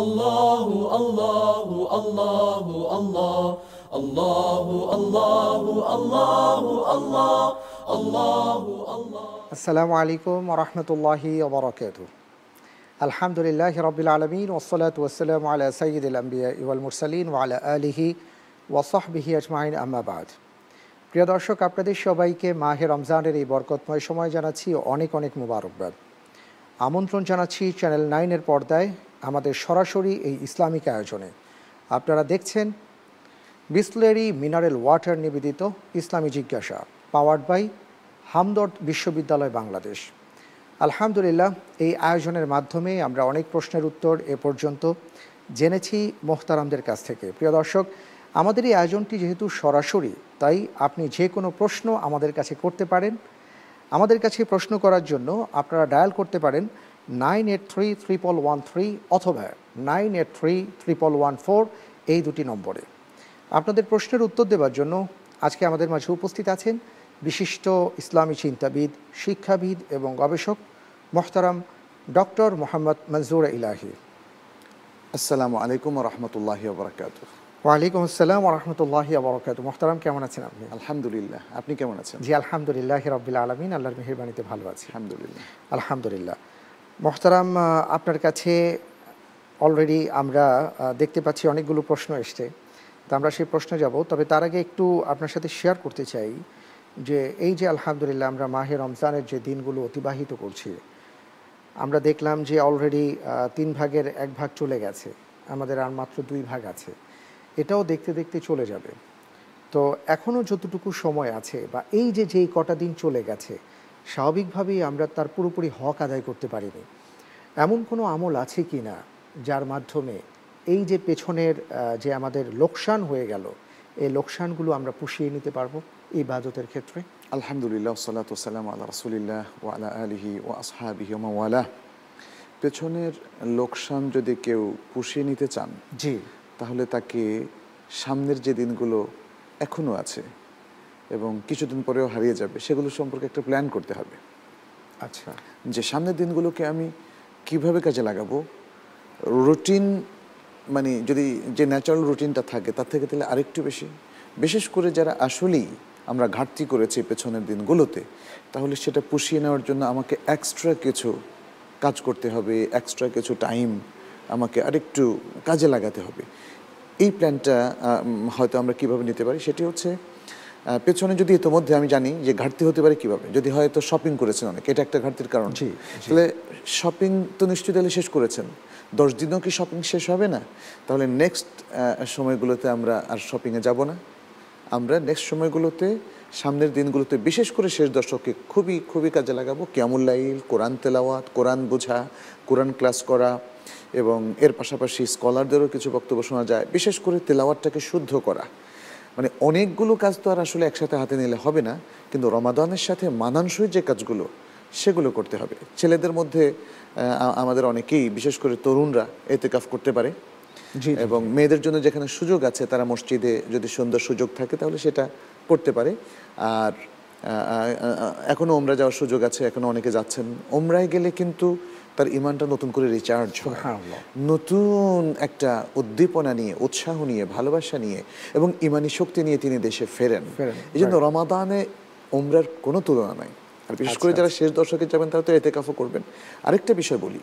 الله الله الله الله الله الله الله الله الله الله السلام عليكم ورحمة الله وبركاته الحمد لله رب العالمين والصلاة والسلام على سيد الأنبياء والمرسلين وعلى آله ওয়াসাহবিহি আজমাইন আম্মাবাদ প্রিয় দর্শক আপনাদের সবাইকে মাহে রমজানের এই বরকতময় সময় জানাচ্ছি অনেক অনেক মুবারকবাদ আমন্ত্রণ জানাচ্ছি চ্যানেল নাইনের পর্দায় আমাদের সরাসরি এই ইসলামিক আয়োজনে আপনারা দেখছেন বিসলেরি মিনারেল ওয়াটার নিবেদিত ইসলামী জিজ্ঞাসা পাওয়ার্ড বাই হামদর্দ বিশ্ববিদ্যালয় বাংলাদেশ আলহামদুলিল্লাহ এই আয়োজনের মাধ্যমে আমরা অনেক প্রশ্নের উত্তর এ পর্যন্ত জেনেছি মোহতারামদের কাছ থেকে প্রিয় দর্শক আমাদের এই আয়োজনটি যেহেতু সরাসরি তাই আপনি যে কোনো প্রশ্ন আমাদের কাছে করতে পারেন আমাদের কাছে প্রশ্ন করার জন্য আপনারা ডায়াল করতে পারেন nine eight three triple one three অথবা nine eight three triple one four এই দুটি নম্বরে আপনাদের প্রশ্নের উত্তর দেওয়ার জন্য আজকে আমাদের মাঝে উপস্থিত আছেন বিশিষ্ট ইসলামী চিন্তাবিদ শিক্ষাবিদ এবং গবেষক মোহতারাম ডক্টর মোহাম্মদ মনজুর ইলাহি আসসালামু আলাইকুম রহমতুল্লাহ বরকাত ওয়ালাইকুম আসসালাম রহমতুল্লাহ বরকাত মোহতারাম কেমন আছেন আপনি আলহামদুলিল্লাহ আপনি কেমন আছেন জি আলহামদুলিল্লাহ রবিল আলমিন আল্লাহর মেহরবানিতে ভালো আছি আলহামদুলিল্লাহ আলহামদুলিল্লাহ মোহতারাম আপনার কাছে অলরেডি আমরা দেখতে পাচ্ছি অনেকগুলো প্রশ্ন এসছে তা আমরা সেই প্রশ্নে যাব তবে তার আগে একটু আপনার সাথে শেয়ার করতে চাই যে এই যে আলহামদুলিল্লাহ আমরা মাহে রমজানের যে দিনগুলো অতিবাহিত করছি আমরা দেখলাম যে অলরেডি তিন ভাগের এক ভাগ চলে গেছে আমাদের আর মাত্র দুই ভাগ আছে এটাও দেখতে দেখতে চলে যাবে তো এখনও যতটুকু সময় আছে বা এই যে যেই কটা দিন চলে গেছে স্বাভাবিকভাবেই আমরা তার পুরোপুরি হক আদায় করতে পারিনি এমন কোনো আমল আছে কি না যার মাধ্যমে এই যে পেছনের যে আমাদের লোকসান হয়ে গেল এই লোকসানগুলো আমরা পুষিয়ে নিতে পারবো ইবাদতের ক্ষেত্রে আলহামদুলিল্লাহ সাল্লাতাম আল্লাহ রসুলিল্লাহ ওয়ালা আলহি ও আসহাবিহি পেছনের লোকসান যদি কেউ পুষিয়ে নিতে চান জি তাহলে তাকে সামনের যে দিনগুলো এখনও আছে এবং কিছুদিন পরেও হারিয়ে যাবে সেগুলো সম্পর্কে একটা প্ল্যান করতে হবে আচ্ছা যে সামনের দিনগুলোকে আমি কিভাবে কাজে লাগাবো রুটিন মানে যদি যে ন্যাচারাল রুটিনটা থাকে তার থেকে তাহলে আরেকটু বেশি বিশেষ করে যারা আসলেই আমরা ঘাটতি করেছি পেছনের দিনগুলোতে তাহলে সেটা পুষিয়ে নেওয়ার জন্য আমাকে এক্সট্রা কিছু কাজ করতে হবে এক্সট্রা কিছু টাইম আমাকে আরেকটু কাজে লাগাতে হবে এই প্ল্যানটা হয়তো আমরা কিভাবে নিতে পারি সেটি হচ্ছে পেছনে যদি ইতোমধ্যে আমি জানি যে ঘাটতি হতে পারে কিভাবে যদি হয়তো শপিং করেছেন অনেক এটা একটা ঘাটতির কারণ তাহলে শপিং তো নিশ্চয়ই তাহলে শেষ করেছেন দশ দিনও কি শপিং শেষ হবে না তাহলে নেক্সট সময়গুলোতে আমরা আর শপিংয়ে যাব না আমরা নেক্সট সময়গুলোতে সামনের দিনগুলোতে বিশেষ করে শেষ দশককে খুবই খুবই কাজে লাগাবো লাইল কোরআন তেলাওয়াত কোরআন বোঝা কোরআন ক্লাস করা এবং এর পাশাপাশি স্কলারদেরও কিছু বক্তব্য শোনা যায় বিশেষ করে তেলাওয়াতটাকে শুদ্ধ করা মানে অনেকগুলো কাজ তো আর আসলে একসাথে হাতে নিলে হবে না কিন্তু রমাদানের সাথে মানানসই যে কাজগুলো সেগুলো করতে হবে ছেলেদের মধ্যে আমাদের অনেকেই বিশেষ করে তরুণরা এতেকাফ করতে পারে এবং মেয়েদের জন্য যেখানে সুযোগ আছে তারা মসজিদে যদি সুন্দর সুযোগ থাকে তাহলে সেটা করতে পারে আর এখনও ওমরা যাওয়ার সুযোগ আছে এখনও অনেকে যাচ্ছেন ওমরায় গেলে কিন্তু তার ইমানটা নতুন করে রিচার্জ নতুন একটা উদ্দীপনা নিয়ে উৎসাহ নিয়ে ভালোবাসা নিয়ে এবং ইমানি শক্তি নিয়ে তিনি দেশে ফেরেন এই জন্য রমাদানে উমরার কোনো তুলনা নাই আর বিশেষ করে আচ্ছা, যারা আচ্ছা। শেষ দর্শকে যাবেন তারা তো এতেকাফও করবেন আরেকটা বিষয় বলি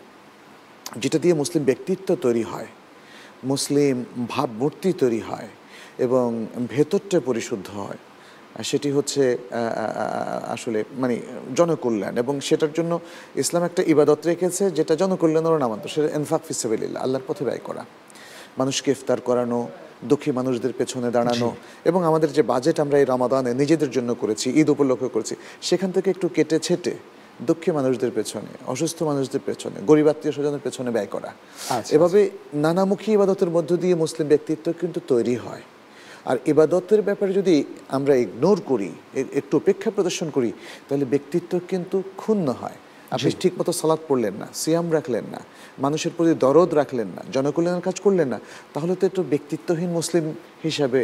যেটা দিয়ে মুসলিম ব্যক্তিত্ব তৈরি হয় মুসলিম ভাবমূর্তি তৈরি হয় এবং ভেতরটা পরিশুদ্ধ হয় সেটি হচ্ছে আসলে মানে জনকল্যাণ এবং সেটার জন্য ইসলাম একটা ইবাদত রেখেছে যেটা জনকল্যাণেরও নামান্তর সেটা এনফাক ফিসেবিল্লা আল্লাহর পথে ব্যয় করা মানুষকে ইফতার করানো দুঃখী মানুষদের পেছনে দাঁড়ানো এবং আমাদের যে বাজেট আমরা এই রামাদানে নিজেদের জন্য করেছি ঈদ উপলক্ষে করেছি সেখান থেকে একটু কেটে ছেটে দুঃখী মানুষদের পেছনে অসুস্থ মানুষদের পেছনে গরিব আত্মীয় স্বজনের পেছনে ব্যয় করা আচ্ছা, আচ্ছা। এভাবে নানামুখী ইবাদতের মধ্য দিয়ে মুসলিম ব্যক্তিত্ব কিন্তু তৈরি হয় আর এবাদতের ব্যাপারে যদি আমরা ইগনোর করি একটু অপেক্ষা প্রদর্শন করি তাহলে ব্যক্তিত্ব কিন্তু ক্ষুণ্ণ হয় আপনি ঠিক মতো সালাদ পড়লেন না সিয়াম রাখলেন না মানুষের প্রতি দরদ রাখলেন না জনকল্যাণের কাজ করলেন না তাহলে তো একটু ব্যক্তিত্বহীন মুসলিম হিসাবে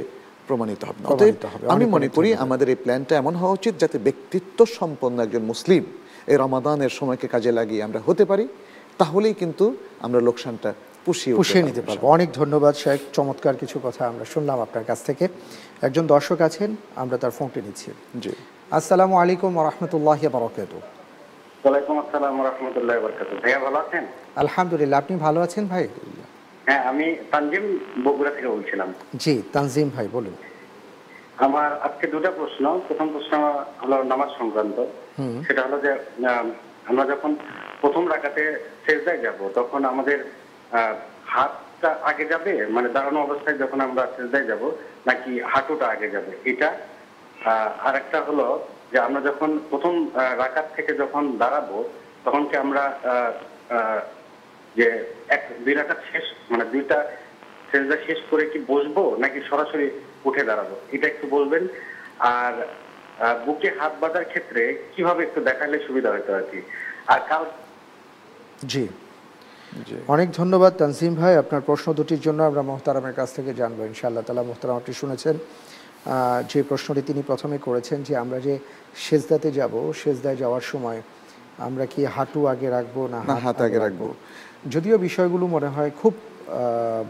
প্রমাণিত হবে আমি মনে করি আমাদের এই প্ল্যানটা এমন হওয়া উচিত যাতে ব্যক্তিত্ব সম্পন্ন একজন মুসলিম এই রমাদানের সময়কে কাজে লাগিয়ে আমরা হতে পারি তাহলেই কিন্তু আমরা লোকসানটা পুষিয়ে নিতে পারবো অনেক ধন্যবাদ শেখ চমৎকার কিছু কথা আমরা শুনলাম আপনার কাছ থেকে একজন দর্শক আছেন আমরা তার ফোনটি নিচ্ছি জি আসসালামু আলাইকুম রহমতুল্লাহ বারকাত আলহামদুলিল্লাহ আপনি ভালো আছেন ভাই হ্যাঁ আমি তানজিম বগুড়া থেকে বলছিলাম জি তানজিম ভাই বলুন আমার আজকে দুটা প্রশ্ন প্রথম প্রশ্ন হলো নামাজ সংক্রান্ত সেটা হলো যে আমরা যখন প্রথম রাখাতে শেষদায় যাব তখন আমাদের হাতটা আগে যাবে মানে দাঁড়ানো অবস্থায় যখন আমরা সেজদায় যাব নাকি হাঁটুটা আগে যাবে এটা আর একটা হলো যে আমরা যখন প্রথম রাকাত থেকে যখন দাঁড়াবো তখন কি আমরা যে এক দুই রাকাত শেষ মানে দুইটা সেজদা শেষ করে কি বসবো নাকি সরাসরি উঠে দাঁড়াবো এটা একটু বলবেন আর বুকে হাত বাঁধার ক্ষেত্রে কিভাবে একটু দেখালে সুবিধা হয়তো আর কি আর কাল জি অনেক ধন্যবাদ তানসিম ভাই আপনার প্রশ্ন দুটির জন্য আমরা মোহতারামের কাছ থেকে জানবো ইনশাআল্লাহ তালা মোহতারাম আপনি শুনেছেন যে প্রশ্নটি তিনি প্রথমে করেছেন যে আমরা যে সেজদাতে যাব সেজদায় যাওয়ার সময় আমরা কি হাঁটু আগে রাখবো না হাত আগে রাখবো যদিও বিষয়গুলো মনে হয় খুব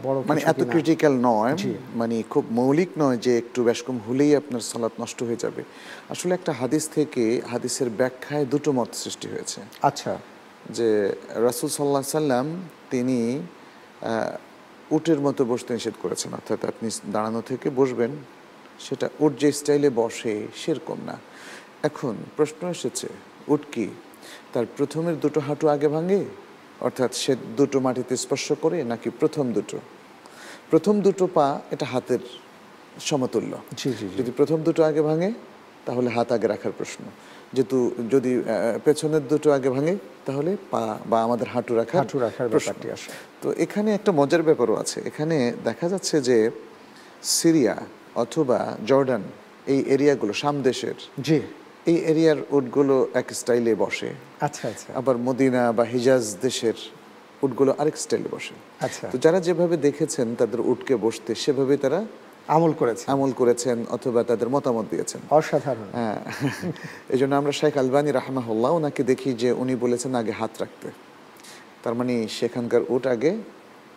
বড় মানে এত ক্রিটিক্যাল নয় মানে খুব মৌলিক নয় যে একটু ব্যাসকম হলেই আপনার সালাত নষ্ট হয়ে যাবে আসলে একটা হাদিস থেকে হাদিসের ব্যাখ্যায় দুটো মত সৃষ্টি হয়েছে আচ্ছা যে রাসুল সাল্লাহ সাল্লাম তিনি উটের মতো বসতে নিষেধ করেছেন অর্থাৎ আপনি দাঁড়ানো থেকে বসবেন সেটা উট যে স্টাইলে বসে সেরকম না এখন প্রশ্ন এসেছে উট কি তার প্রথমের দুটো হাঁটু আগে ভাঙে অর্থাৎ সে দুটো মাটিতে স্পর্শ করে নাকি প্রথম দুটো প্রথম দুটো পা এটা হাতের সমতুল্য যদি প্রথম দুটো আগে ভাঙে তাহলে হাত আগে রাখার প্রশ্ন যেহেতু যদি পেছনের দুটো আগে ভাঙে তাহলে পা বা আমাদের হাঁটু রাখা হাঁটু রাখার ব্যাপারটি আসে তো এখানে একটা মজার ব্যাপারও আছে এখানে দেখা যাচ্ছে যে সিরিয়া অথবা জর্ডান এই এরিয়াগুলো সামদেশের জি এই এরিয়ার উটগুলো এক স্টাইলে বসে আচ্ছা আচ্ছা আবার মদিনা বা হিজাজ দেশের উটগুলো আরেক স্টাইলে বসে আচ্ছা তো যারা যেভাবে দেখেছেন তাদের উটকে বসতে সেভাবে তারা আমল করেছেন আমল করেছেন অথবা তাদের মতামত দিয়েছেন অসাধারণ হ্যাঁ এই জন্য আমরা শেখ আলবানি রাহমাহুল্লাহ ওনাকে দেখি যে উনি বলেছেন আগে হাত রাখতে তার মানে সেখানকার ওট আগে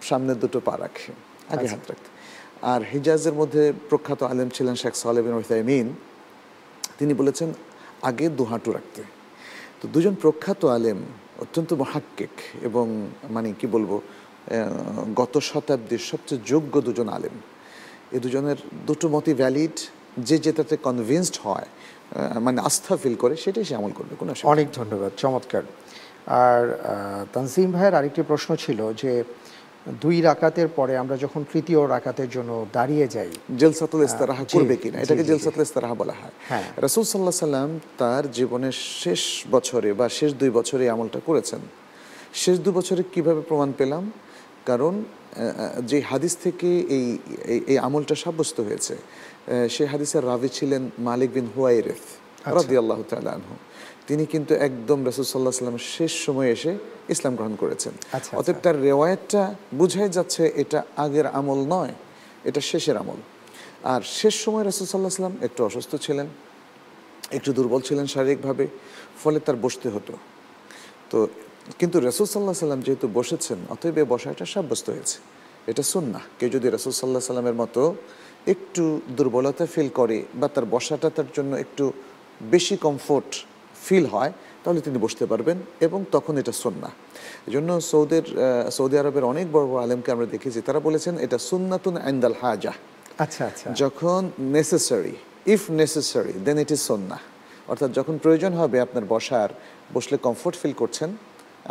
সামনের দুটো পা রাখে আগে আচ্ছা। হাত রাখতে আর হিজাজের মধ্যে প্রখ্যাত আলেম ছিলেন শেখ সালেবিন ওসাইমিন তিনি বলেছেন আগে দুহাঁটু রাখতে তো দুজন প্রখ্যাত আলেম অত্যন্ত মহাক্কেক এবং মানে কি বলবো গত শতাব্দীর সবচেয়ে যোগ্য দুজন আলেম এ দুজনের দুটো মতই ভ্যালিড যে যেটাতে কনভিনসড হয় মানে আস্থা ফিল করে সেটাই সে আমল করবে কোনো অনেক ধন্যবাদ চমৎকার আর তানসিম ভাইয়ের আরেকটি প্রশ্ন ছিল যে দুই রাকাতের পরে আমরা যখন তৃতীয় রাকাতের জন্য দাঁড়িয়ে যাই জেলসাতুল ইস্তারাহা করবে কিনা এটাকে জেলসাতুল ইস্তারাহা বলা হয় হ্যাঁ। রাসুল সাল্লাহ সাল্লাম তার জীবনের শেষ বছরে বা শেষ দুই বছরে আমলটা করেছেন শেষ দু বছরে কিভাবে প্রমাণ পেলাম কারণ যে হাদিস থেকে এই এই আমলটা সাব্যস্ত হয়েছে সে হাদিসের রাবি ছিলেন মালিক বিন হুয়াইরেফ আচ্ছা। রাজি আল্লাহ তালহ তিনি কিন্তু একদম রাসুল সাল্লাহ সাল্লামের শেষ সময়ে এসে ইসলাম গ্রহণ করেছেন আচ্ছা, আচ্ছা। অতএব তার রেওয়ায়তটা বুঝাই যাচ্ছে এটা আগের আমল নয় এটা শেষের আমল আর শেষ সময় রাসুল সাল্লাহ সাল্লাম একটু অসুস্থ ছিলেন একটু দুর্বল ছিলেন শারীরিকভাবে ফলে তার বসতে হতো তো কিন্তু রসুল সাল্লাহ সাল্লাম যেহেতু বসেছেন অতএব এ বসাটা সাব্যস্ত হয়েছে এটা না কেউ যদি রসুল সাল্লাহ সাল্লামের মতো একটু দুর্বলতা ফিল করে বা তার বসাটা তার জন্য একটু বেশি কমফোর্ট ফিল হয় তাহলে তিনি বসতে পারবেন এবং তখন এটা সুন্না এই জন্য সৌদের সৌদি আরবের অনেক বড় বড় আলেমকে আমরা দেখেছি তারা বলেছেন এটা সুন্নাতুন আইন্দাল হাজা আচ্ছা আচ্ছা যখন necessary if necessary then it is সন্না অর্থাৎ যখন প্রয়োজন হবে আপনার বসার বসলে কমফোর্ট ফিল করছেন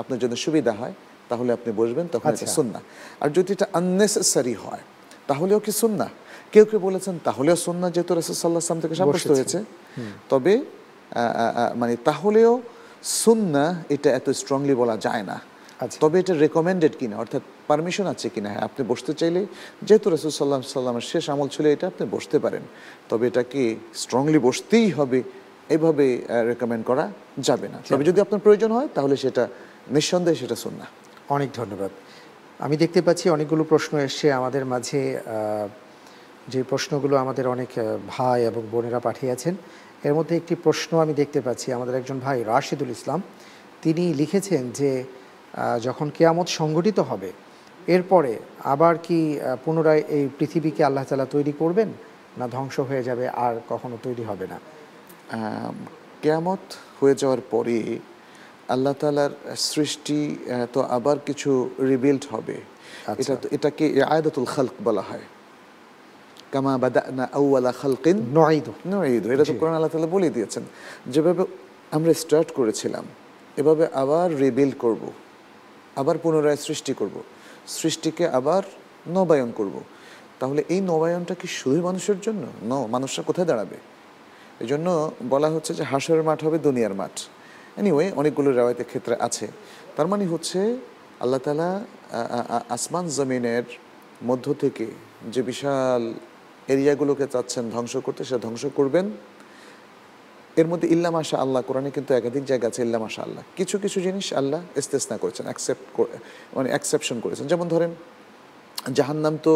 আপনার জন্য সুবিধা হয় তাহলে আপনি বসবেন তখন এটা আচ্ছা। না আর যদি এটা আননেসেসারি হয় তাহলেও কি শুন না কেউ কেউ বলেছেন তাহলেও শুন না যেহেতু রাসুল সাল্লাহ আসলাম থেকে সাব্যস্ত হয়েছে তবে মানে তাহলেও শুন না এটা এত স্ট্রংলি বলা যায় না আচ্ছা। তবে এটা রেকমেন্ডেড কিনা অর্থাৎ পারমিশন আছে কিনা হ্যাঁ আপনি বসতে চাইলে যেহেতু রাসুল সাল্লাহ সাল্লামের শেষ আমল ছিল এটা আপনি বসতে পারেন তবে এটা কি স্ট্রংলি বসতেই হবে এভাবে রেকমেন্ড করা যাবে না আচ্ছা। তবে যদি আপনার প্রয়োজন হয় তাহলে সেটা নিঃসন্দেহে সেটা না অনেক ধন্যবাদ আমি দেখতে পাচ্ছি অনেকগুলো প্রশ্ন এসছে আমাদের মাঝে যে প্রশ্নগুলো আমাদের অনেক ভাই এবং বোনেরা পাঠিয়েছেন এর মধ্যে একটি প্রশ্ন আমি দেখতে পাচ্ছি আমাদের একজন ভাই রাশিদুল ইসলাম তিনি লিখেছেন যে যখন কেয়ামত সংগঠিত হবে এরপরে আবার কি পুনরায় এই পৃথিবীকে আল্লাহ তালা তৈরি করবেন না ধ্বংস হয়ে যাবে আর কখনো তৈরি হবে না কেয়ামত হয়ে যাওয়ার পরে আল্লাহ তালার সৃষ্টি তো আবার কিছু রিবিল্ড হবে আচ্ছা। এটা এটাকে আয়দাতুল খালক বলা হয় কামা বাদানা আউ্লা খালকিন নয়দু নয়দু এটা তো কোরআন আল্লাহ তালা বলে দিয়েছেন যেভাবে আমরা স্টার্ট করেছিলাম এভাবে আবার রিবিল্ড করব। আবার পুনরায় সৃষ্টি করব। সৃষ্টিকে আবার নবায়ন করব। তাহলে এই নবায়নটা কি শুধুই মানুষের জন্য ন মানুষরা কোথায় দাঁড়াবে এই জন্য বলা হচ্ছে যে হাসরের মাঠ হবে দুনিয়ার মাঠ এনিওয়ে অনেকগুলো রেওয়ায়তের ক্ষেত্রে আছে তার মানে হচ্ছে আল্লাহ তালা আসমান জমিনের মধ্য থেকে যে বিশাল এরিয়াগুলোকে চাচ্ছেন ধ্বংস করতে সে ধ্বংস করবেন এর মধ্যে ইল্লাম মাশা আল্লাহ কোরআনে কিন্তু একাধিক জায়গা আছে ইল্লাম মাশা আল্লাহ কিছু কিছু জিনিস আল্লাহ ইস্তেসনা করেছেন অ্যাকসেপ্ট মানে অ্যাকসেপশন করেছেন যেমন ধরেন জাহান্নাম তো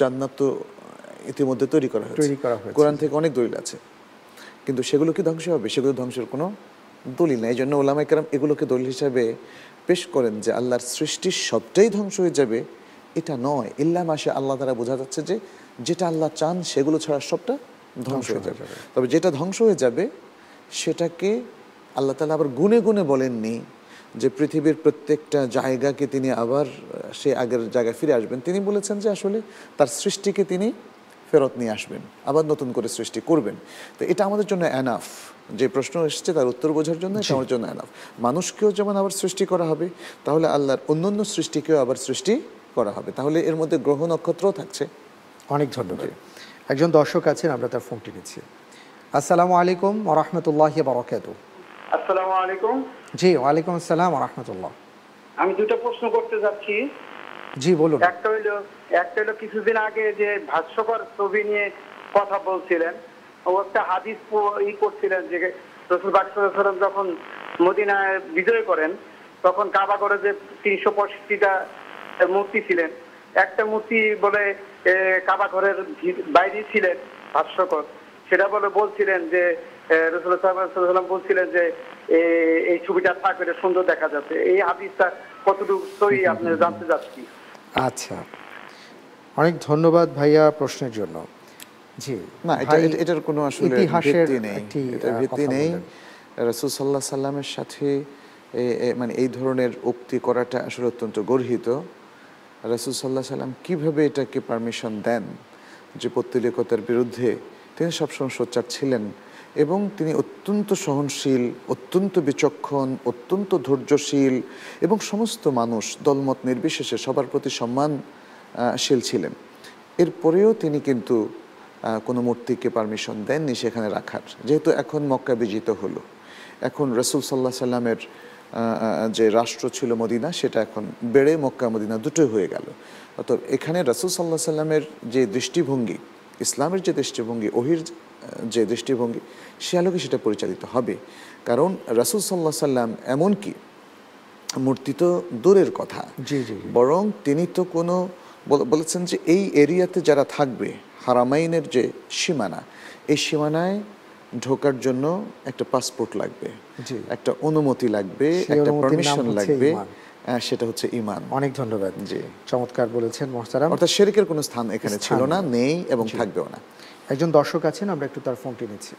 জান্নাত তো ইতিমধ্যে তৈরি করা হয়েছে কোরআন থেকে অনেক দলিল আছে কিন্তু সেগুলো কি ধ্বংস হবে সেগুলো ধ্বংসের কোনো দলিল না এই জন্য ওলামাইকার এগুলোকে দলিল হিসাবে পেশ করেন যে আল্লাহর সৃষ্টির সবটাই ধ্বংস হয়ে যাবে এটা নয় ইল্লা মাসে আল্লাহ দ্বারা বোঝা যাচ্ছে যে যেটা আল্লাহ চান সেগুলো ছাড়া সবটা ধ্বংস হয়ে যাবে তবে যেটা ধ্বংস হয়ে যাবে সেটাকে আল্লাহ তালা আবার গুনে গুনে বলেননি যে পৃথিবীর প্রত্যেকটা জায়গাকে তিনি আবার সে আগের জায়গায় ফিরে আসবেন তিনি বলেছেন যে আসলে তার সৃষ্টিকে তিনি ফেরত নিয়ে আসবেন আবার নতুন করে সৃষ্টি করবেন তো এটা আমাদের জন্য অ্যানাফ যে প্রশ্ন এসছে তার উত্তর বোঝার জন্য এটা আমার জন্য অ্যানাফ মানুষকেও যেমন আবার সৃষ্টি করা হবে তাহলে আল্লাহর অন্যান্য সৃষ্টিকেও আবার সৃষ্টি করা হবে তাহলে এর মধ্যে গ্রহ নক্ষত্রও থাকছে অনেক ধন্যবাদ একজন দর্শক আছেন আমরা তার ফোনটি নিচ্ছি আসসালামু আলাইকুম রহমতুল্লাহ বারকাত আসসালামু আলাইকুম জি ওয়ালাইকুম আসসালাম রহমতুল্লাহ আমি দুটা প্রশ্ন করতে যাচ্ছি জি বলুন একটা হইলো একটা হলো কিছুদিন আগে যে ভাস্যকর ছবি নিয়ে কথা বলছিলেন ও একটা হাদিস ই করছিলেন যে রসুল যখন মদিনায় বিজয় করেন তখন কাবা করে যে তিনশো পঁয়ষট্টিটা মূর্তি ছিলেন একটা মূর্তি বলে কাবা ঘরের বাইরে ছিলেন ভাষ্যকর সেটা বলে বলছিলেন যে রসুল্লাহাম বলছিলেন যে এই ছবিটা থাকবে সুন্দর দেখা যাচ্ছে এই হাদিসটা কতটুকু সই আপনি জানতে চাচ্ছি আচ্ছা অনেক ধন্যবাদ ভাইয়া প্রশ্নের জন্য জি না এটার কোনো আসলে ভিত্তি নেই রাসূল সাল্লাল্লাহু সাল্লামের সাথে মানে এই ধরনের উক্তি করাটা আসলে অত্যন্ত গর্হিত রাসূল সাল্লাল্লাহু সাল্লাম কিভাবে এটাকে পারমিশন দেন যে পত্তলিকতার বিরুদ্ধে তিনি সবসময় সোচ্চার ছিলেন এবং তিনি অত্যন্ত সহনশীল অত্যন্ত বিচক্ষণ অত্যন্ত ধৈর্যশীল এবং সমস্ত মানুষ দলমত নির্বিশেষে সবার প্রতি সম্মান শীল ছিলেন এরপরেও তিনি কিন্তু কোনো মূর্তিকে পারমিশন দেননি সেখানে রাখার যেহেতু এখন মক্কা বিজিত হলো এখন রসুল সাল্লাহ সাল্লামের যে রাষ্ট্র ছিল মদিনা সেটা এখন বেড়ে মক্কা মদিনা দুটোই হয়ে গেল অত এখানে রসুল সাল্লাহ সাল্লামের যে দৃষ্টিভঙ্গি ইসলামের যে দৃষ্টিভঙ্গি ওহির যে দৃষ্টিভঙ্গি সে আলোকে সেটা পরিচালিত হবে কারণ রাসুল সাল্লাহ সাল্লাম এমনকি মূর্তি তো দূরের কথা বরং তিনি তো কোনো বলেছেন যে এই এরিয়াতে যারা থাকবে হারামাইনের যে সীমানা এই সীমানায় ঢোকার জন্য একটা পাসপোর্ট লাগবে একটা অনুমতি লাগবে একটা পারমিশন লাগবে সেটা হচ্ছে ইমান অনেক ধন্যবাদ জি চমৎকার বলেছেন মোহতারাম অর্থাৎ শেরিকের কোনো স্থান এখানে ছিল না নেই এবং থাকবেও না একজন দর্শক আছেন আমরা একটু তার ফোনটি নিচ্ছি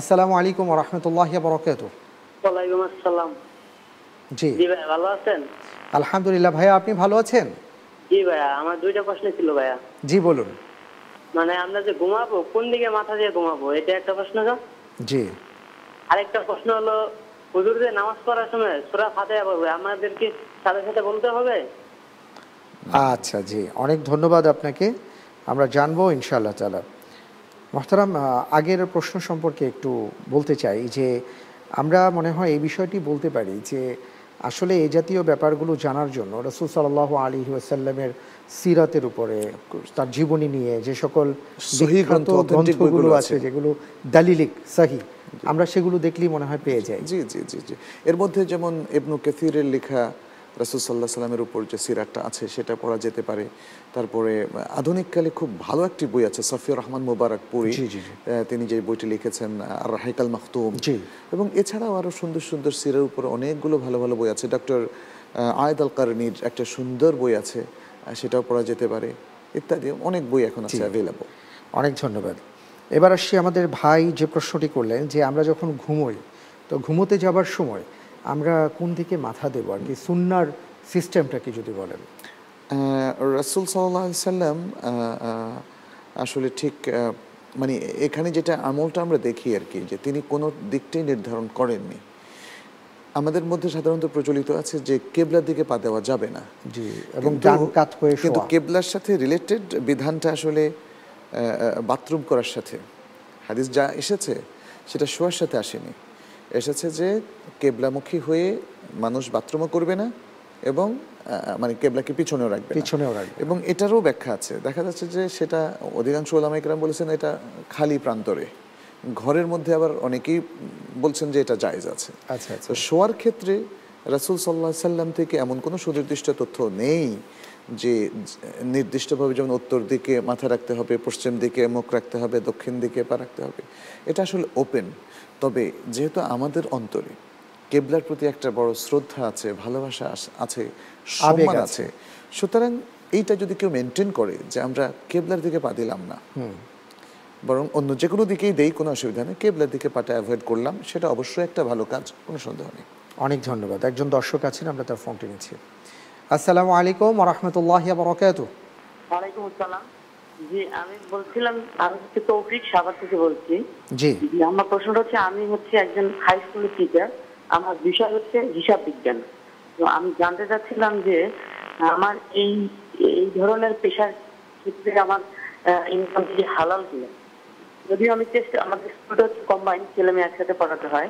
আসসালামু আলাইকুম ওয়া রাহমাতুল্লাহি রহমতুল্লাহ বরকাত ওয়ালাইকুম আসসালাম জি জি ভাই ভালো আছেন আলহামদুলিল্লাহ ভাই আপনি ভালো আছেন জি ভাইয়া আমার দুইটা প্রশ্ন ছিল ভাইয়া জি বলুন মানে আমরা যে ঘুমাবো কোন দিকে মাথা দিয়ে ঘুমাবো এটা একটা প্রশ্ন জি আরেকটা প্রশ্ন হলো হুজুর যে নামাজ পড়ার সময় সূরা ফাতিহা পড়বে আমাদের কি সাথে সাথে বলতে হবে আচ্ছা জি অনেক ধন্যবাদ আপনাকে আমরা জানবো ইনশাআল্লাহ তাআলা মোহতারাম আগের প্রশ্ন সম্পর্কে একটু বলতে চাই যে আমরা মনে হয় এই বিষয়টি বলতে পারি যে আসলে এই জাতীয় ব্যাপারগুলো জানার জন্য রসুল সাল্লাহ আলী ওয়াসাল্লামের সিরাতের উপরে তার জীবনী নিয়ে যে সকল গ্রন্থগুলো আছে যেগুলো দালিলিক সাহি আমরা সেগুলো দেখলেই মনে হয় পেয়ে যাই জি জি জি জি এর মধ্যে যেমন ইবনু কেসিরের লেখা রাসুল সাল্লাহ সাল্লামের উপর যে সিরাটটা আছে সেটা পড়া যেতে পারে তারপরে আধুনিককালে খুব ভালো একটি বই আছে সফিউর রহমান মুবারকপুরি তিনি যে বইটি লিখেছেন আর রাহিকাল মাহতুম এবং এছাড়াও আরও সুন্দর সুন্দর সিরার উপর অনেকগুলো ভালো ভালো বই আছে ডক্টর আয়দ আল কারণীর একটা সুন্দর বই আছে সেটাও পড়া যেতে পারে ইত্যাদি অনেক বই এখন আছে অ্যাভেলেবল অনেক ধন্যবাদ এবার আসছি আমাদের ভাই যে প্রশ্নটি করলেন যে আমরা যখন ঘুমোই তো ঘুমোতে যাবার সময় আমরা কোন দিকে মাথা দেব আর কি সুন্নার কি যদি বলেন রাসুল সাল্লাম আসলে ঠিক মানে এখানে যেটা আমলটা আমরা দেখি আর কি যে তিনি কোনো দিকটাই নির্ধারণ করেননি আমাদের মধ্যে সাধারণত প্রচলিত আছে যে কেবলার দিকে পা দেওয়া যাবে না কিন্তু কেবলার সাথে রিলেটেড বিধানটা আসলে বাথরুম করার সাথে হাদিস যা এসেছে সেটা শোয়ার সাথে আসেনি এসেছে যে কেবলামুখী হয়ে মানুষ বাথরুমও করবে না এবং মানে কেবলাকে পিছনেও রাখবে পিছনেও রাখবে এবং এটারও ব্যাখ্যা আছে দেখা যাচ্ছে যে সেটা অধিকাংশ ওলামাইকরাম বলেছেন এটা খালি প্রান্তরে ঘরের মধ্যে আবার অনেকেই বলছেন যে এটা জায়জ আছে আচ্ছা, আচ্ছা তো শোয়ার ক্ষেত্রে রাসুল সাল্লাহ সাল্লাম থেকে এমন কোনো সুনির্দিষ্ট তথ্য নেই যে নির্দিষ্টভাবে যেমন উত্তর দিকে মাথা রাখতে হবে পশ্চিম দিকে মুখ রাখতে হবে দক্ষিণ দিকে পা রাখতে হবে এটা আসলে ওপেন তবে যেহেতু আমাদের অন্তরে কেবলার প্রতি একটা বড় শ্রদ্ধা আছে ভালোবাসা আছে সম্মান আছে সুতরাং এইটা যদি কেউ মেনটেন করে যে আমরা কেবলার দিকে পা দিলাম না বরং অন্য যে কোনো দিকেই দেই কোনো অসুবিধা নেই কেবলার দিকে পাটা অ্যাভয়েড করলাম সেটা অবশ্যই একটা ভালো কাজ কোনো সন্দেহ নেই অনেক ধন্যবাদ একজন দর্শক আছেন আমরা তার ফোনটি নিচ্ছি আসসালামু আলাইকুম রহমতুল্লাহ বরকাত ওয়ালাইকুম আসসালাম আমি বলছিলাম আমি হচ্ছে তৌফিক থেকে বলছি জি আমার হচ্ছে আমি হচ্ছে একজন হাই টিচার আমার বিষয় হচ্ছে হিসাব বিজ্ঞান তো আমি জানতে চাচ্ছিলাম যে আমার এই এই ধরনের পেশার ক্ষেত্রে আমার ইনকাম যদি হালাল কিনা যদিও আমি চেষ্টা আমাদের স্কুলটা হচ্ছে কম্বাইন ছেলে মেয়ে একসাথে পড়াতে হয়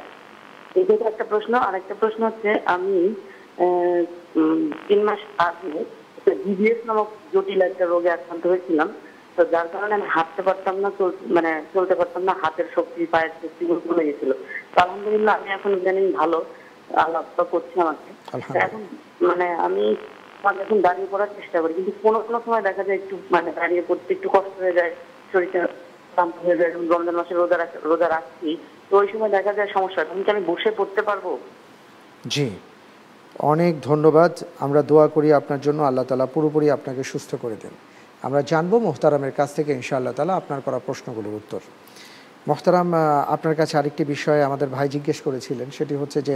এই যেটা একটা প্রশ্ন আর একটা প্রশ্ন হচ্ছে আমি তিন মাস আগে একটা ডিবিএস নামক জটিল একটা রোগে আক্রান্ত হয়েছিলাম তো যার কারণে আমি হাঁটতে পারতাম না মানে চলতে পারতাম না হাতের শক্তি পায়ের শক্তি কমে গেছিল তো আলহামদুলিল্লাহ আমি এখন ইদানিং ভালো আল্লাহ করছি আমাকে এখন মানে আমি এখন দাঁড়িয়ে পড়ার চেষ্টা করি কিন্তু কোনো কোনো সময় দেখা যায় একটু মানে দাঁড়িয়ে পড়তে একটু কষ্ট হয়ে যায় শরীরটা ক্লান্ত হয়ে যায় এখন রমজান মাসে রোজা রোজা রাখছি তো ওই সময় দেখা যায় সমস্যা তখন কি আমি বসে পড়তে পারবো জি অনেক ধন্যবাদ আমরা দোয়া করি আপনার জন্য আল্লাহ তালা পুরোপুরি আপনাকে সুস্থ করে দেন আমরা জানবো মোহতারামের কাছ থেকে ইনশাআল্লাহ তালা আপনার করা প্রশ্নগুলোর উত্তর মোহতারাম আপনার কাছে আরেকটি বিষয়ে আমাদের ভাই জিজ্ঞেস করেছিলেন সেটি হচ্ছে যে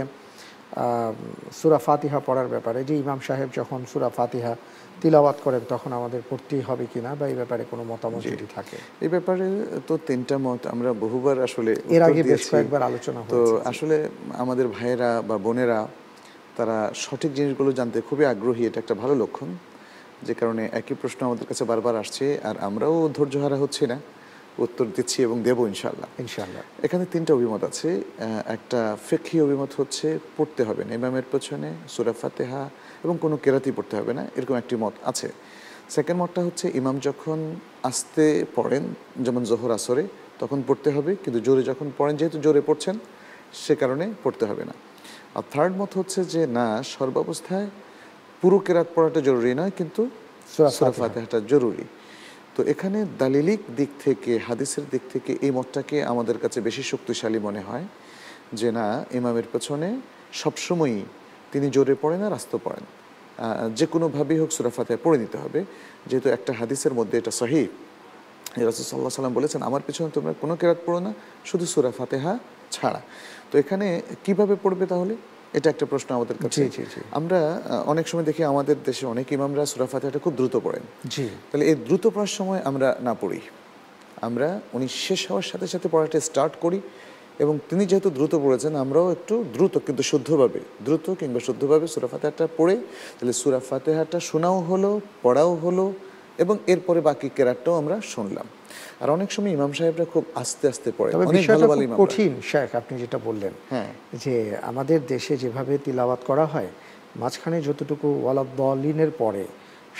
সুরা ফাতিহা পড়ার ব্যাপারে যে ইমাম সাহেব যখন সুরা ফাতিহা তিলাবাত করেন তখন আমাদের পড়তেই হবে কিনা বা এই ব্যাপারে কোনো মতামত যদি থাকে এই ব্যাপারে তো তিনটা মত আমরা বহুবার আসলে এর আগে বেশ কয়েকবার আলোচনা তো আসলে আমাদের ভাইয়েরা বা বোনেরা তারা সঠিক জিনিসগুলো জানতে খুবই আগ্রহী এটা একটা ভালো লক্ষণ যে কারণে একই প্রশ্ন আমাদের কাছে বারবার আসছে আর আমরাও ধৈর্য হারা হচ্ছি না উত্তর দিচ্ছি এবং দেবো ইনশাল্লাহ ইনশাল্লাহ এখানে তিনটা অভিমত আছে একটা ফেকি অভিমত হচ্ছে পড়তে হবে না ইমামের পেছনে সুরা এবং কোনো কেরাতি পড়তে হবে না এরকম একটি মত আছে সেকেন্ড মতটা হচ্ছে ইমাম যখন আসতে পড়েন যেমন জোহর আসরে তখন পড়তে হবে কিন্তু জোরে যখন পড়েন যেহেতু জোরে পড়ছেন সে কারণে পড়তে হবে না আর থার্ড মত হচ্ছে যে না সর্বাবস্থায় পুরো কেরাত পড়াটা জরুরি নয় কিন্তু সুরাফাতেহাটা জরুরি তো এখানে দালিলিক দিক থেকে হাদিসের দিক থেকে এই মতটাকে আমাদের কাছে বেশি শক্তিশালী মনে হয় যে না ইমামের পেছনে সবসময়ই তিনি জোরে পড়েন আর আস্ত পড়েন যে কোনোভাবেই হোক সুরাফাতে পড়ে নিতে হবে যেহেতু একটা হাদিসের মধ্যে এটা সহি রাসুসাল্লাহ সাল্লাম বলেছেন আমার পেছনে তোমরা কোনো কেরাত পড়ো না শুধু সুরাফাতেহা ছাড়া তো এখানে কিভাবে পড়বে তাহলে এটা একটা প্রশ্ন আমাদের কাছে আমরা অনেক সময় দেখি আমাদের দেশে অনেক ইমামরা সুরাফাতে খুব দ্রুত পড়েন জি তাহলে এই দ্রুত পড়ার সময় আমরা না পড়ি আমরা উনি শেষ হওয়ার সাথে সাথে পড়াটা স্টার্ট করি এবং তিনি যেহেতু দ্রুত পড়েছেন আমরাও একটু দ্রুত কিন্তু শুদ্ধভাবে দ্রুত কিংবা শুদ্ধভাবে সুরা পড়ে তাহলে সুরা ফাতেহাটা শোনাও হলো পড়াও হলো এবং এরপরে বাকি কেরাটটাও আমরা শুনলাম আর অনেক সময় ইমাম সাহেবরা খুব আস্তে আস্তে পড়ে কঠিন শেখ আপনি যেটা বললেন হ্যাঁ। যে আমাদের দেশে যেভাবে তিলাবাত করা হয় মাঝখানে যতটুকু ওয়ালাবলিনের পরে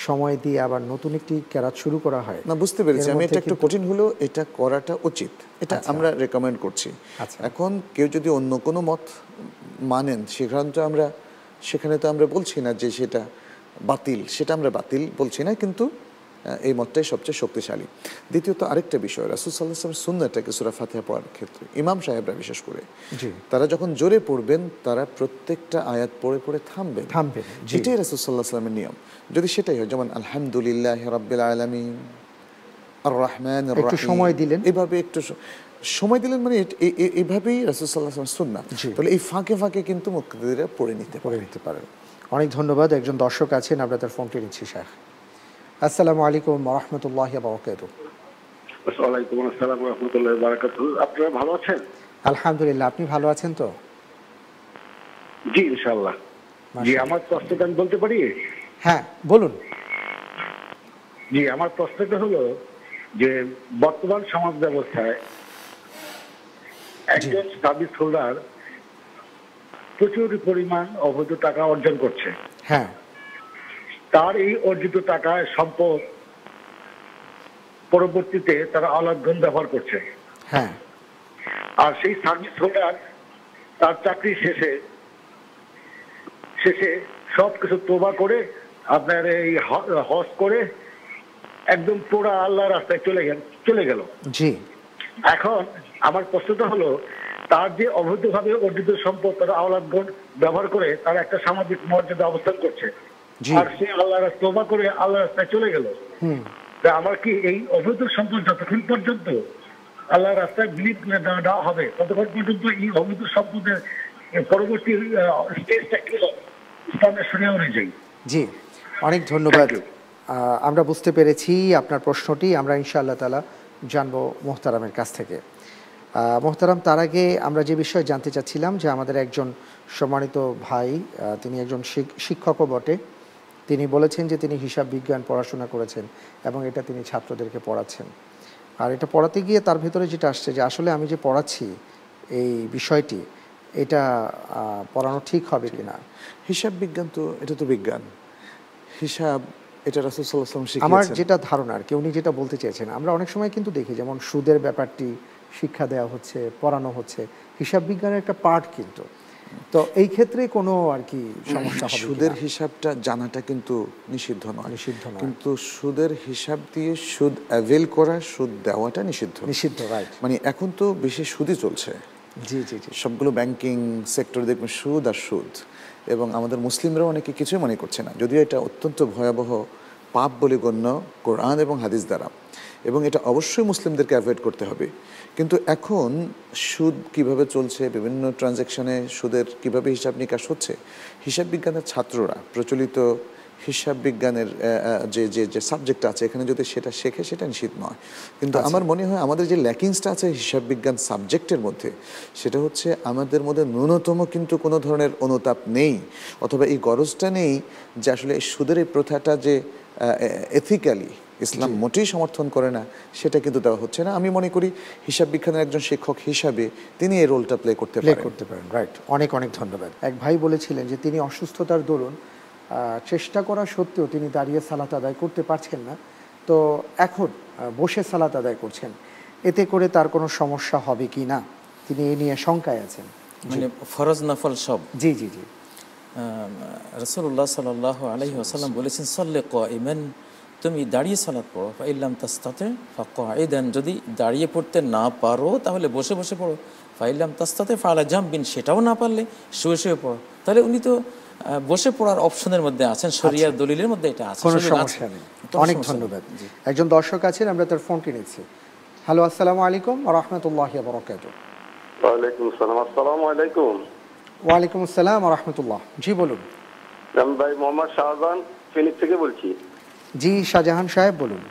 সময় দিয়ে আবার নতুন একটি ক্যারাত শুরু করা হয় না বুঝতে পেরেছি আমি এটা একটু কঠিন হলেও এটা করাটা উচিত এটা আচ্ছা। আমরা রেকমেন্ড করছি আচ্ছা। এখন কেউ যদি অন্য কোনো মত মানেন সেখান তো আমরা সেখানে তো আমরা বলছি না যে সেটা বাতিল সেটা আমরা বাতিল বলছি না কিন্তু এই মতটাই সবচেয়ে শক্তিশালী দ্বিতীয়ত আরেকটা বিষয় রাসুল সাল্লাহ সুন্নাটাকে সুরা ফাতেহা পড়ার ক্ষেত্রে ইমাম সাহেবরা বিশেষ করে তারা যখন জোরে পড়বেন তারা প্রত্যেকটা আয়াত পড়ে পড়ে থামবে থামবে যেটাই রাসুল সাল্লাহ সাল্লামের নিয়ম যদি সেটাই হয় যেমন আলহামদুলিল্লাহ রব্বিল আলমিন আর রহমান সময় দিলেন এভাবে একটু সময় দিলেন মানে এইভাবেই রাসুলসাল্লাহ সুন্না তাহলে এই ফাঁকে ফাঁকে কিন্তু মুক্তিদিরা পড়ে নিতে পড়ে নিতে অনেক ধন্যবাদ একজন দর্শক আছেন আমরা তার ফোনটি নিচ্ছি স্যার আসসালামু আলাইকুম রহমতুল্লাহ বরকাত আপনারা ভালো আছেন আলহামদুলিল্লাহ আপনি ভালো আছেন তো জি জি আমার প্রশ্নটা আমি বলতে পারি হ্যাঁ বলুন জি আমার প্রশ্নটা হলো যে বর্তমান সমাজ ব্যবস্থায় একজন সার্ভিস হোল্ডার প্রচুর পরিমাণ অবৈধ টাকা অর্জন করছে হ্যাঁ তার এই অর্জিত টাকা সম্পদ পরবর্তীতে তারা আলাদন ব্যবহার করছে হ্যাঁ আর সেই সার্ভিস হোল্ডার তার চাকরি শেষে শেষে কিছু তোবা করে আপনার এই হজ করে একদম পোড়া আল্লাহ রাস্তায় চলে গেল চলে গেল জি এখন আমার প্রশ্নটা হলো তার যে অবৈধভাবে অর্জিত সম্পদ তারা আওলাদগণ ব্যবহার করে তারা একটা সামাজিক মর্যাদা অবস্থান করছে আর সে আল্লাহ তোবা করে আল্লাহ রাস্তায় চলে গেল আমার কি এই অবৈধ সম্পদ যতক্ষণ পর্যন্ত আল্লাহ রাস্তায় বিলিপ দেওয়া হবে ততক্ষণ পর্যন্ত এই অবৈধ সম্পদের পরবর্তী স্টেজটা কি ইসলামের অনুযায়ী জি অনেক ধন্যবাদ আমরা বুঝতে পেরেছি আপনার প্রশ্নটি আমরা ইনশাআল্লাহ তালা জানবো মোহতারামের কাছ থেকে মোহতারাম তার আগে আমরা যে বিষয়ে জানতে চাচ্ছিলাম যে আমাদের একজন সম্মানিত ভাই তিনি একজন শিক্ষকও বটে তিনি বলেছেন যে তিনি হিসাব বিজ্ঞান পড়াশোনা করেছেন এবং এটা তিনি ছাত্রদেরকে পড়াচ্ছেন আর এটা পড়াতে গিয়ে তার ভিতরে যেটা আসছে যে আসলে আমি যে পড়াচ্ছি এই বিষয়টি এটা পড়ানো ঠিক হবে কি না হিসাব বিজ্ঞান তো এটা তো বিজ্ঞান হিসাব এটা রাসুলসাল্লাম আমার যেটা ধারণা আর কি উনি যেটা বলতে চেয়েছেন আমরা অনেক সময় কিন্তু দেখি যেমন সুদের ব্যাপারটি শিক্ষা দেওয়া হচ্ছে পড়ানো হচ্ছে হিসাব বিজ্ঞানের একটা পার্ট কিন্তু তো এই ক্ষেত্রে কোনো আর কি সমস্যা হবে সুদের হিসাবটা জানাটা কিন্তু নিষিদ্ধ নয় নিষিদ্ধ নয় কিন্তু সুদের হিসাব দিয়ে সুদ অ্যাভেল করা সুদ দেওয়াটা নিষিদ্ধ নিষিদ্ধ রাইট মানে এখন তো বেশি সুদই চলছে জি জি জি সবগুলো ব্যাংকিং সেক্টর দেখবেন সুদ আর সুদ এবং আমাদের মুসলিমরাও অনেকে কিছুই মনে করছে না যদিও এটা অত্যন্ত ভয়াবহ পাপ বলে গণ্য কোরআন এবং হাদিস দ্বারা এবং এটা অবশ্যই মুসলিমদেরকে অ্যাভয়েড করতে হবে কিন্তু এখন সুদ কিভাবে চলছে বিভিন্ন ট্রানজ্যাকশানে সুদের কিভাবে হিসাব নিকাশ হচ্ছে হিসাব বিজ্ঞানের ছাত্ররা প্রচলিত হিসাব বিজ্ঞানের যে যে যে সাবজেক্ট আছে এখানে যদি সেটা শেখে সেটা নিশ্চিত নয় কিন্তু আচ্ছা। আমার মনে হয় আমাদের যে ল্যাকিংসটা আছে হিসাব বিজ্ঞান সাবজেক্টের মধ্যে সেটা হচ্ছে আমাদের মধ্যে ন্যূনতম কিন্তু কোনো ধরনের অনুতাপ নেই অথবা এই গরজটা নেই যে আসলে সুদের এই প্রথাটা যে এথিক্যালি ইসলাম মোটেই সমর্থন করে না সেটা কিন্তু দেওয়া হচ্ছে না আমি মনে করি হিসাব বিজ্ঞানের একজন শিক্ষক হিসাবে তিনি এই রোলটা প্লে করতে প্লে করতে পারেন রাইট অনেক অনেক ধন্যবাদ এক ভাই বলেছিলেন যে তিনি অসুস্থতার দরুন চেষ্টা করা সত্ত্বেও তিনি দাঁড়িয়ে সালাত আদায় করতে পারছেন না তো এখন বসে সালাত আদায় করছেন এতে করে তার কোনো সমস্যা হবে কি না তিনি এ নিয়ে শঙ্কায় আছেন মানে ফরজ নাফল সব জি জি জি রসুল্লাহ সাল আলহি আসাল্লাম বলেছেন সল্লে ক ইমেন তুমি দাঁড়িয়ে সলাৎ পড়ো বা ইল্লাম তাস্তাতে ফাঁকা এই দেন যদি দাঁড়িয়ে পড়তে না পারো তাহলে বসে বসে পড়ো ফাইলাম তাস্তাতে ফালা জাম বিন সেটাও না পারলে শুয়ে শুয়ে পড়ো তাহলে উনি তো বসে পড়ার অপশনের মধ্যে আছেন আচ্ছা। শরিয়ার দলিলের মধ্যে এটা আছে কোনো সমস্যা নেই অনেক ধন্যবাদ একজন দর্শক আছেন আমরা তার ফোনটি নিচ্ছি হ্যালো আসসালামু আলাইকুম ওয়া রাহমাতুল্লাহি রহমতুল্লাহ বরকাত ওয়ালাইকুম আসসালাম আসসালামু আলাইকুম ওয়া আলাইকুম আসসালাম ওয়া রাহমাতুল্লাহ জি বলুন আমি ভাই মোহাম্মদ শাহজান ফিনিক্স থেকে বলছি জি শাহজাহান সাহেব বলুন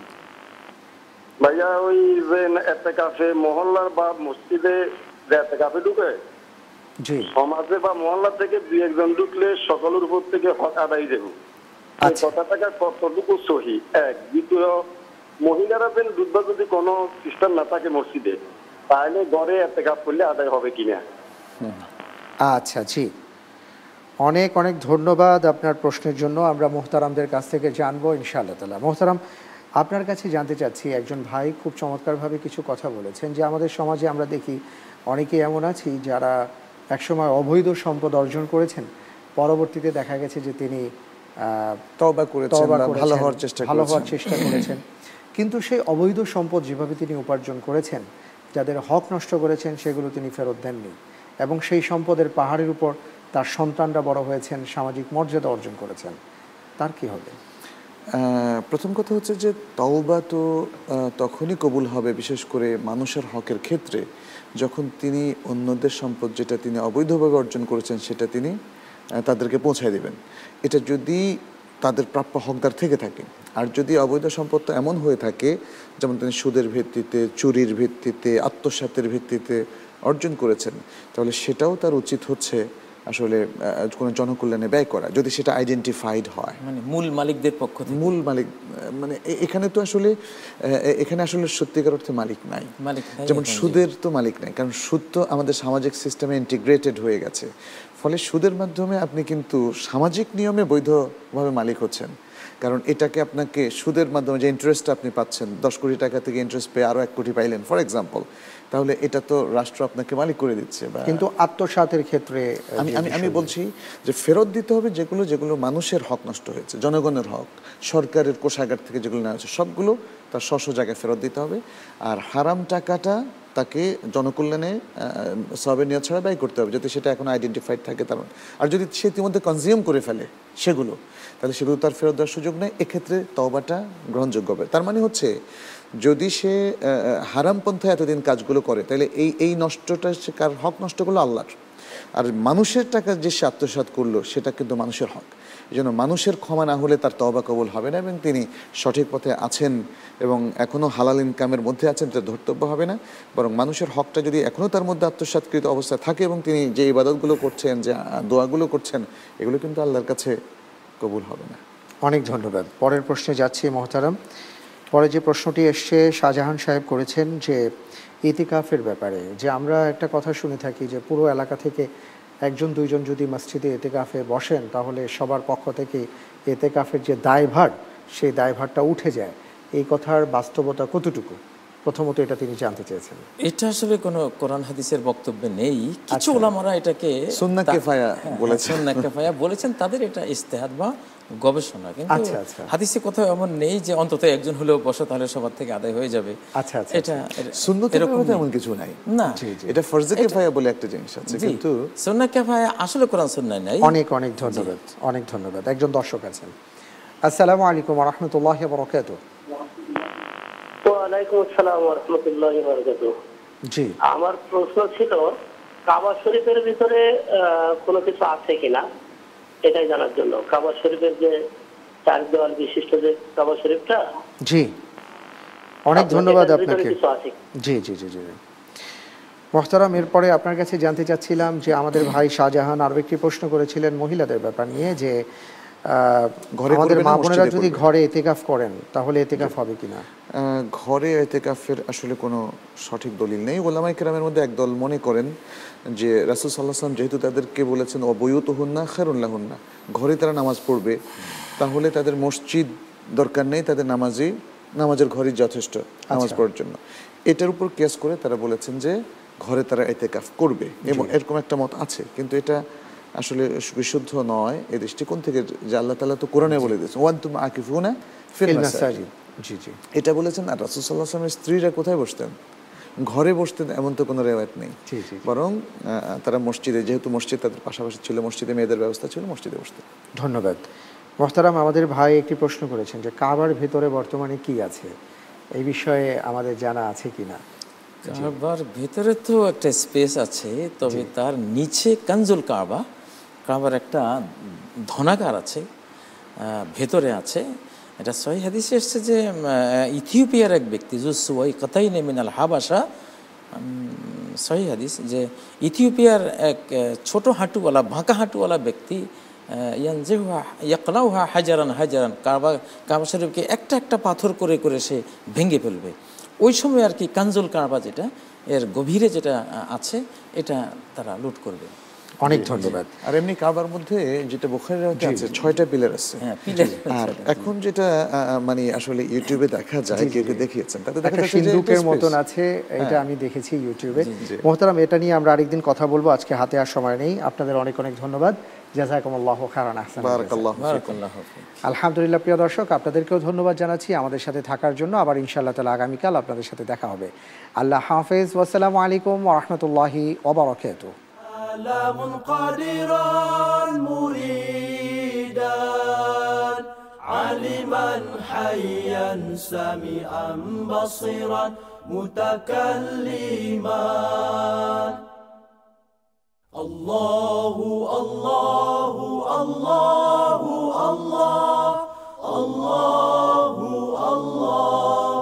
ভাইয়া ওই যে এতেকাফে মহল্লার বা মসজিদে যে এতেকাফে ঢুকে জি সমাজে বা মহল্লা থেকে দুই একজন ঢুকলে সকলের উপর থেকে হক আদায় দেব এই আচ্ছা। কথাটাকে কতটুকু সহি এক দ্বিতীয় মহিলারা যেন দুধবা যদি কোনো খ্রিস্টান না থাকে মসজিদে তাহলে ঘরে এতেকাফ করলে আদায় হবে কিনা আচ্ছা জি অনেক অনেক ধন্যবাদ আপনার প্রশ্নের জন্য আমরা মোহতারামদের কাছ থেকে জানবো ইনশাআল্লাহ তালা মোহতারাম আপনার কাছে জানতে চাচ্ছি একজন ভাই খুব চমৎকারভাবে কিছু কথা বলেছেন যে আমাদের সমাজে আমরা দেখি অনেকে এমন আছি যারা একসময় অবৈধ সম্পদ অর্জন করেছেন পরবর্তীতে দেখা গেছে যে তিনি ভালো হওয়ার চেষ্টা করেছেন কিন্তু সেই অবৈধ সম্পদ যেভাবে তিনি উপার্জন করেছেন যাদের হক নষ্ট করেছেন সেগুলো তিনি ফেরত দেননি এবং সেই সম্পদের পাহাড়ের উপর তার সন্তানরা বড় হয়েছেন সামাজিক মর্যাদা অর্জন করেছেন তার কি হবে প্রথম কথা হচ্ছে যে তওবা তো তখনই কবুল হবে বিশেষ করে মানুষের হকের ক্ষেত্রে যখন তিনি অন্যদের সম্পদ যেটা তিনি অবৈধভাবে অর্জন করেছেন সেটা তিনি তাদেরকে পৌঁছায় দেবেন এটা যদি তাদের প্রাপ্য হকদার থেকে থাকে আর যদি অবৈধ সম্পদ তো এমন হয়ে থাকে যেমন তিনি সুদের ভিত্তিতে চুরির ভিত্তিতে আত্মসাতের ভিত্তিতে অর্জন করেছেন তাহলে সেটাও তার উচিত হচ্ছে আসলে কোনো জনকল্যাণে ব্যয় করা যদি সেটা আইডেন্টিফাইড হয় মানে মূল মালিকদের পক্ষ থেকে মূল মালিক মানে এখানে তো আসলে এখানে আসলে সত্যিকার অর্থে মালিক নাই যেমন সুদের তো মালিক নাই কারণ সুদ তো আমাদের সামাজিক সিস্টেমে ইন্টিগ্রেটেড হয়ে গেছে ফলে সুদের মাধ্যমে আপনি কিন্তু সামাজিক নিয়মে বৈধভাবে মালিক হচ্ছেন কারণ এটাকে আপনাকে সুদের মাধ্যমে যে ইন্টারেস্ট আপনি পাচ্ছেন দশ কোটি টাকা থেকে ইন্টারেস্ট পেয়ে আরও এক কোটি পাইলেন ফর এক্সাম্পল তাহলে এটা তো রাষ্ট্র আপনাকে মালিক করে দিচ্ছে কিন্তু আত্মসাতের ক্ষেত্রে আমি আমি আমি বলছি যে ফেরত দিতে হবে যেগুলো যেগুলো মানুষের হক নষ্ট হয়েছে জনগণের হক সরকারের কোষাগার থেকে যেগুলো নেওয়া হয়েছে সবগুলো তার স্ব জায়গায় ফেরত দিতে হবে আর হারাম টাকাটা তাকে জনকল্যাণে সবে নিয়ে ছাড়া ব্যয় করতে হবে যদি সেটা এখন আইডেন্টিফাইড থাকে তার আর যদি সে ইতিমধ্যে কনজিউম করে ফেলে সেগুলো তাহলে সেগুলো তার ফেরত দেওয়ার সুযোগ নেই এক্ষেত্রে তবাটা গ্রহণযোগ্য হবে তার মানে হচ্ছে যদি সে হারাম এতদিন কাজগুলো করে তাহলে এই এই নষ্টটা সে কার হক নষ্ট করলো আল্লাহর আর মানুষের টাকা যে সে আত্মসাত করলো সেটা কিন্তু মানুষের হক এই জন্য মানুষের ক্ষমা না হলে তার তবা কবল হবে না এবং তিনি সঠিক পথে আছেন এবং এখনও হালাল ইনকামের মধ্যে আছেন তার ধর্তব্য হবে না বরং মানুষের হকটা যদি এখনও তার মধ্যে আত্মসাতকৃত অবস্থা থাকে এবং তিনি যে ইবাদতগুলো করছেন যে দোয়াগুলো করছেন এগুলো কিন্তু আল্লাহর কাছে কবুল হবে না অনেক ধন্যবাদ পরের প্রশ্নে যাচ্ছি মহতারাম পরে যে প্রশ্নটি এসছে শাহজাহান সাহেব করেছেন যে ইতিকাফের ব্যাপারে যে আমরা একটা কথা শুনে থাকি যে পুরো এলাকা থেকে একজন দুইজন যদি মসজিদে এতেকাফে বসেন তাহলে সবার পক্ষ থেকে এতেকাফের যে দায়ভার সেই দায়ভারটা উঠে যায় এই কথার বাস্তবতা কতটুকু প্রথমত এটা তিনি জানতে চেয়েছেন এটা আসলে কোনো কোরআন হাদিসের বক্তব্যে নেই কিছু ওলামারা আচ্ছা। এটাকে সুন্না কেফায়া হ্যাঁ, হ্যাঁ, বলেছেন সুন্না কেফায়া বলেছেন তাদের এটা ইস্তেহাদ বা গবেষণা কিন্তু আচ্ছা, আচ্ছা। হাদিসে কোথাও এমন নেই যে অন্তত একজন হলেও বসা তাহলে সবার থেকে আদায় হয়ে যাবে আচ্ছা আচ্ছা এটা সুন্নত এরকম এমন কিছু নাই না এটা ফরজে কিফায়া বলে একটা জিনিস আছে কিন্তু সুন্নাহ আসলে কোরআন সুন্না নাই অনেক অনেক ধন্যবাদ অনেক ধন্যবাদ একজন দর্শক আছেন আসসালামু আলাইকুম ওয়া রাহমাতুল্লাহি ওয়া বারাকাতুহু আমার প্রশ্ন ছিল কাবা শরীফের ভিতরে কোনো কিছু আছে কিনা এটাই জানার জন্য কাবা শরীফের যে চার দেওয়াল বিশিষ্ট যে কাবা শরীফটা জি অনেক ধন্যবাদ আপনাকে জি জি জি জি মোহতারাম এরপরে আপনার কাছে জানতে চাচ্ছিলাম যে আমাদের ভাই শাহজাহান আরও একটি প্রশ্ন করেছিলেন মহিলাদের ব্যাপার নিয়ে যে আমাদের মা বোনেরা যদি ঘরে এতেকাফ করেন তাহলে এতেকাফ হবে কিনা ঘরে এতেকাফের আসলে কোনো সঠিক দলিল নেই ওলামাই কেরামের মধ্যে একদল মনে করেন যে রাসুল সাল্লাহ যেহেতু তাদেরকে বলেছেন খেরুল্লাহ ঘরে তারা নামাজ পড়বে তাহলে তাদের মসজিদ দরকার নেই তাদের নামাজই নামাজের ঘরই যথেষ্ট নামাজ আচ্ছা। পড়ার জন্য এটার উপর কেস করে তারা বলেছেন যে ঘরে তারা এতেকাফ করবে এবং এরকম একটা মত আছে কিন্তু এটা আসলে বিশুদ্ধ নয় এই দৃষ্টিকোণ থেকে যে আল্লাহ তালা তো কোরআনে বলে দিয়েছে ওয়ান তুমি আকিফুনা ফিল্মাসাজি জি জি এটা বলেছেন আর রাসুল আসলামের স্ত্রীরা কোথায় বসতেন ঘরে বসতেন এমন তো কোনো রেওয়ায়ত নেই বরং তারা মসজিদে যেহেতু মসজিদ তাদের পাশাপাশি ছিল মসজিদে মেয়েদের ব্যবস্থা ছিল মসজিদে বসতেন ধন্যবাদ মোহতারাম আমাদের ভাই একটি প্রশ্ন করেছেন যে কাবার ভেতরে বর্তমানে কি আছে এই বিষয়ে আমাদের জানা আছে কি না কাবার ভেতরে তো একটা স্পেস আছে তবে তার নিচে কাঞ্জুল কাবা কাবার একটা ধনাগার আছে ভেতরে আছে এটা সহি হাদিস এসছে যে ইথিওপিয়ার এক ব্যক্তি জুসুয়াই কথাই নেমিনাল হাবাসা সহি হাদিস যে ইথিওপিয়ার এক ছোট হাঁটুওয়ালা বাঁকা হাঁটুওয়ালা ব্যক্তি ইয়ানজিহা হাজারান হাজারান কাবা কাবা শরীফকে একটা একটা পাথর করে করে সে ভেঙে ফেলবে ওই সময় আর কি কাঞ্জল কাবা যেটা এর গভীরে যেটা আছে এটা তারা লুট করবে অনেক ধন্যবাদ আর এমনি কাবার মধ্যে যেটা বোখারের আছে ছয়টা পিলার আছে হ্যাঁ, আর এখন যেটা মানে আসলে ইউটিউবে দেখা যায় কেউ কেউ দেখিয়েছেন তাতে দেখা যাচ্ছে সিন্ধুকের মতন আছে এটা হ্যাঁ। আমি দেখেছি ইউটিউবে মোহতারাম এটা নিয়ে আমরা আরেকদিন কথা বলবো আজকে হাতে আর সময় নেই আপনাদের অনেক অনেক ধন্যবাদ আলহামদুলিল্লাহ প্রিয় দর্শক আপনাদেরকেও ধন্যবাদ জানাচ্ছি আমাদের সাথে থাকার জন্য আবার ইনশাআল্লাহ তালা আগামীকাল আপনাদের সাথে দেখা হবে আল্লাহ হাফেজ ওয়াসালামু আলাইকুম ওরহমতুল্লাহি ওবরকাতু سلام قادرا مريدا عالما حيا سميعا بصيرا متكلما الله الله الله الله الله الله